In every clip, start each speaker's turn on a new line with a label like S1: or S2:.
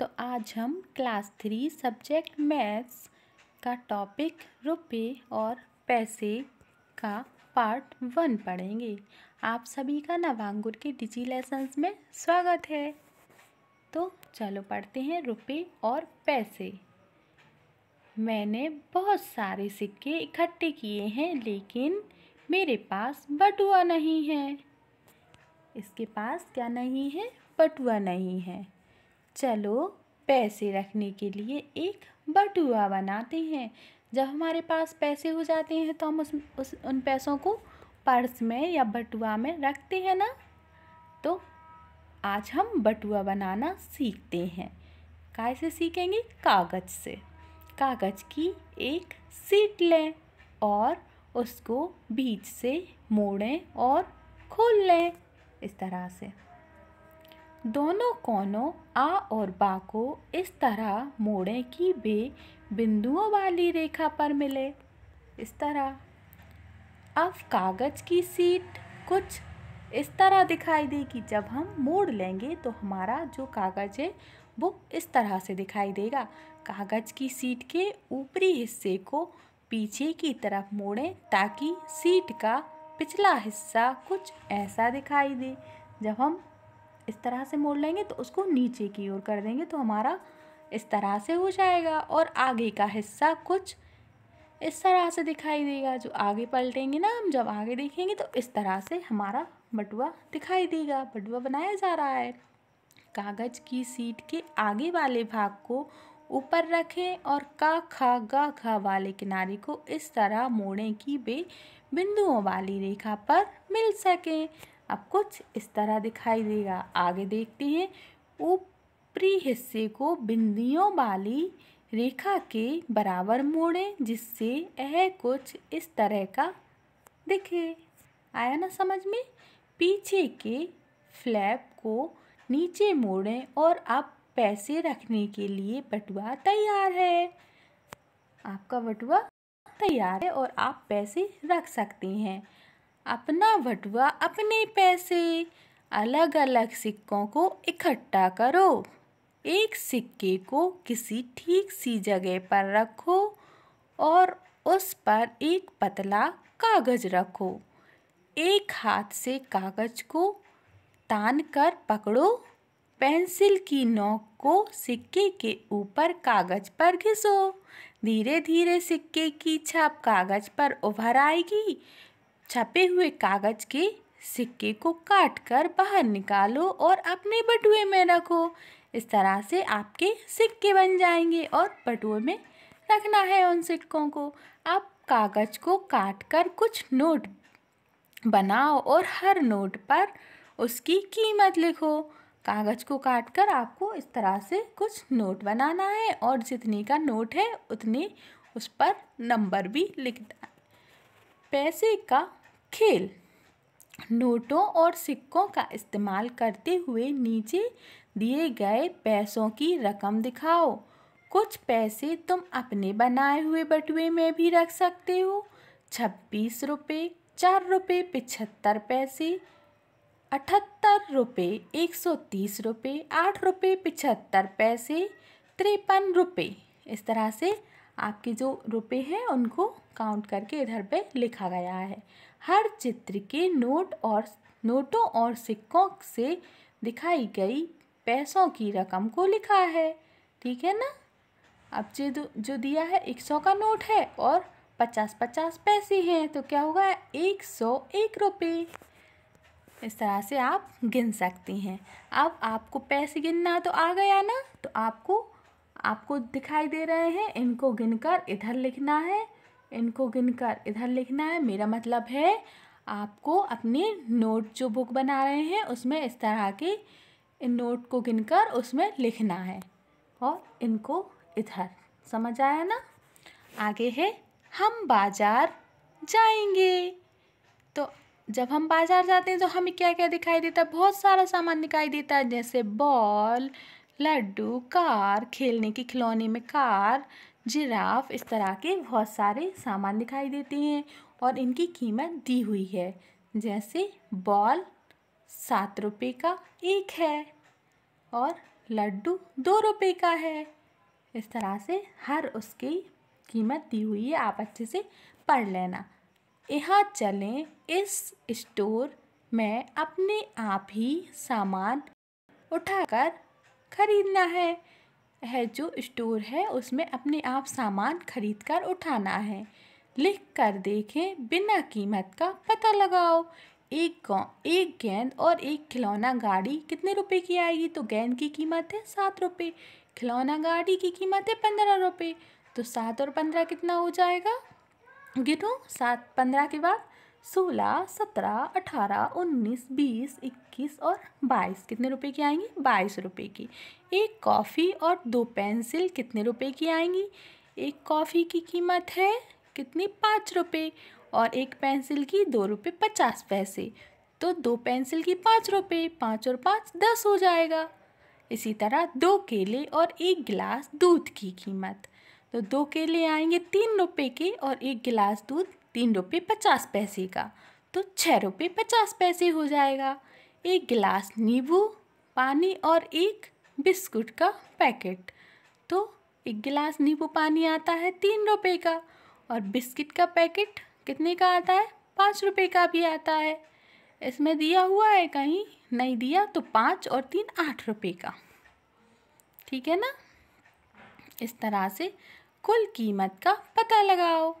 S1: तो आज हम क्लास थ्री सब्जेक्ट मैथ्स का टॉपिक रुपये और पैसे का पार्ट वन पढ़ेंगे आप सभी का नवांगुर के डिजी लेसन्स में स्वागत है तो चलो पढ़ते हैं रुपये और पैसे मैंने बहुत सारे सिक्के इकट्ठे किए हैं लेकिन मेरे पास बटुआ नहीं है इसके पास क्या नहीं है बटुआ नहीं है चलो पैसे रखने के लिए एक बटुआ बनाते हैं जब हमारे पास पैसे हो जाते हैं तो हम उस, उस उन पैसों को पर्स में या बटुआ में रखते हैं ना तो आज हम बटुआ बनाना सीखते हैं काय से सीखेंगे कागज़ से कागज़ की एक सीट लें और उसको बीच से मोड़ें और खोल लें इस तरह से दोनों कोनों आ और बा को इस तरह मोड़े कि वे बिंदुओं वाली रेखा पर मिले इस तरह अब कागज़ की सीट कुछ इस तरह दिखाई देगी जब हम मोड़ लेंगे तो हमारा जो कागज़ है वो इस तरह से दिखाई देगा कागज़ की सीट के ऊपरी हिस्से को पीछे की तरफ मोड़ें ताकि सीट का पिछला हिस्सा कुछ ऐसा दिखाई दे जब हम इस तरह से मोड़ लेंगे तो उसको नीचे की ओर कर देंगे तो हमारा इस तरह से हो जाएगा और आगे का हिस्सा कुछ इस तरह से दिखाई देगा जो आगे पलटेंगे ना हम जब आगे देखेंगे तो इस तरह से हमारा बटुआ दिखाई देगा बटुआ बनाया जा रहा है कागज की सीट के आगे वाले भाग को ऊपर रखें और का खा गा खा वाले किनारे को इस तरह मोड़ें कि वे बिंदुओं वाली रेखा पर मिल सकें अब कुछ इस तरह दिखाई देगा आगे देखते हैं ऊपरी हिस्से को बिंदियों वाली रेखा के बराबर मोड़ें जिससे यह कुछ इस तरह का दिखे आया ना समझ में पीछे के फ्लैप को नीचे मोड़ें और अब पैसे रखने के लिए बटुआ तैयार है आपका बटुआ तैयार है और आप पैसे रख सकते हैं अपना बटुआ अपने पैसे अलग अलग सिक्कों को इकट्ठा करो एक सिक्के को किसी ठीक सी जगह पर रखो और उस पर एक पतला कागज रखो एक हाथ से कागज को तान कर पकड़ो पेंसिल की नोक को सिक्के के ऊपर कागज पर घिसो धीरे धीरे सिक्के की छाप कागज पर उभर आएगी छपे हुए कागज के सिक्के को काट कर बाहर निकालो और अपने बटुए में रखो इस तरह से आपके सिक्के बन जाएंगे और बटुए में रखना है उन सिक्कों को आप कागज़ को काट कर कुछ नोट बनाओ और हर नोट पर उसकी कीमत लिखो कागज़ को काट कर आपको इस तरह से कुछ नोट बनाना है और जितने का नोट है उतनी उस पर नंबर भी लिखना पैसे का खेल नोटों और सिक्कों का इस्तेमाल करते हुए नीचे दिए गए पैसों की रकम दिखाओ कुछ पैसे तुम अपने बनाए हुए बटुए में भी रख सकते हो छब्बीस रुपये चार रुपये पिछहत्तर पैसे अठहत्तर रुपये एक सौ तीस रुपये आठ रुपये पिछहत्तर पैसे तिरपन रुपये इस तरह से आपके जो रुपये हैं उनको काउंट करके इधर पे लिखा गया है हर चित्र के नोट और नोटों और सिक्कों से दिखाई गई पैसों की रकम को लिखा है ठीक है ना अब जो जो दिया है एक सौ का नोट है और पचास पचास पैसे हैं तो क्या होगा एक सौ एक रुपये इस तरह से आप गिन सकती हैं अब आपको पैसे गिनना तो आ गया ना तो आपको आपको दिखाई दे रहे हैं इनको गिनकर इधर लिखना है इनको गिनकर इधर लिखना है मेरा मतलब है आपको अपनी नोट जो बुक बना रहे हैं उसमें इस तरह के नोट को गिनकर उसमें लिखना है और इनको इधर समझ आया ना आगे है हम बाज़ार जाएंगे तो जब हम बाज़ार जाते हैं तो हमें क्या क्या दिखाई देता है बहुत सारा सामान दिखाई देता है जैसे बॉल लड्डू कार खेलने की खिलौने में कार जिराफ इस तरह के बहुत सारे सामान दिखाई देते हैं और इनकी कीमत दी हुई है जैसे बॉल सात रुपये का एक है और लड्डू दो रुपये का है इस तरह से हर उसकी कीमत दी हुई है आप अच्छे से पढ़ लेना यहाँ चलें इस स्टोर में अपने आप ही सामान उठाकर खरीदना है है जो स्टोर है उसमें अपने आप सामान खरीद कर उठाना है लिख कर देखें बिना कीमत का पता लगाओ एक गौ एक गेंद और एक खिलौना गाड़ी कितने रुपए की आएगी तो गेंद की कीमत है सात रुपये खिलौना गाड़ी की कीमत है पंद्रह रुपये तो सात और पंद्रह कितना हो जाएगा गिनो सात पंद्रह के बाद सोलह सत्रह अठारह उन्नीस बीस इक्कीस और बाईस कितने रुपए की आएंगी बाईस रुपए की एक कॉफ़ी और दो पेंसिल कितने रुपए की आएंगी एक कॉफ़ी की कीमत है कितनी पाँच रुपये और एक पेंसिल की दो रुपये पचास पैसे तो दो पेंसिल की पाँच रुपये पाँच और पाँच दस हो जाएगा इसी तरह दो केले और एक गिलास दूध की कीमत तो दो केले आएंगे तीन रुपए के और एक गिलास दूध तीन रुपये पचास पैसे का तो छः रुपये पचास पैसे हो जाएगा एक गिलास नींबू पानी और एक बिस्कुट का पैकेट तो एक गिलास नींबू पानी आता है तीन रुपये का और बिस्किट का पैकेट कितने का आता है पाँच रुपये का भी आता है इसमें दिया हुआ है कहीं नहीं दिया तो पाँच और तीन आठ रुपये का ठीक है ना इस तरह से कुल कीमत का पता लगाओ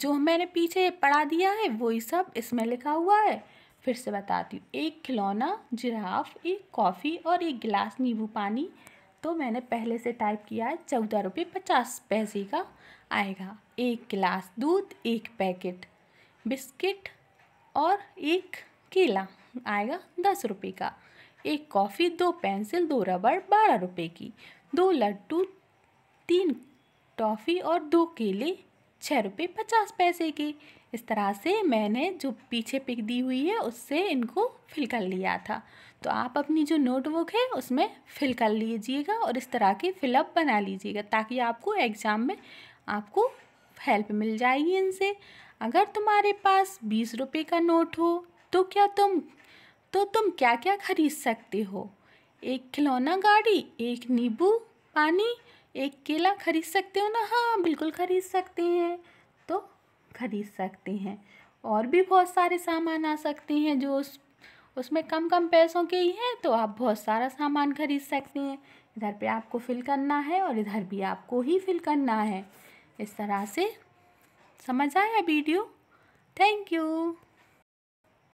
S1: जो मैंने पीछे पढ़ा दिया है वही सब इसमें लिखा हुआ है फिर से बताती हूँ एक खिलौना जिराफ एक कॉफ़ी और एक गिलास नींबू पानी तो मैंने पहले से टाइप किया है चौदह रुपये पचास पैसे का आएगा एक गिलास दूध एक पैकेट बिस्किट और एक केला आएगा दस रुपये का एक कॉफ़ी दो पेंसिल दो रबड़ बारह रुपये की दो लड्डू तीन टॉफ़ी और दो केले छः रुपये पचास पैसे की इस तरह से मैंने जो पीछे पिक दी हुई है उससे इनको फिल कर लिया था तो आप अपनी जो नोटबुक है उसमें फिल कर लीजिएगा और इस तरह की फिलअप बना लीजिएगा ताकि आपको एग्ज़ाम में आपको हेल्प मिल जाएगी इनसे अगर तुम्हारे पास बीस रुपये का नोट हो तो क्या तुम तो तुम क्या क्या खरीद सकते हो एक खिलौना गाड़ी एक नींबू पानी एक केला खरीद सकते हो ना हाँ बिल्कुल खरीद सकते हैं तो खरीद सकते हैं और भी बहुत सारे सामान आ सकते हैं जो उस उसमें कम कम पैसों के ही हैं तो आप बहुत सारा सामान खरीद सकते हैं इधर पे आपको फिल करना है और इधर भी आपको ही फिल करना है इस तरह से समझ आया वीडियो थैंक यू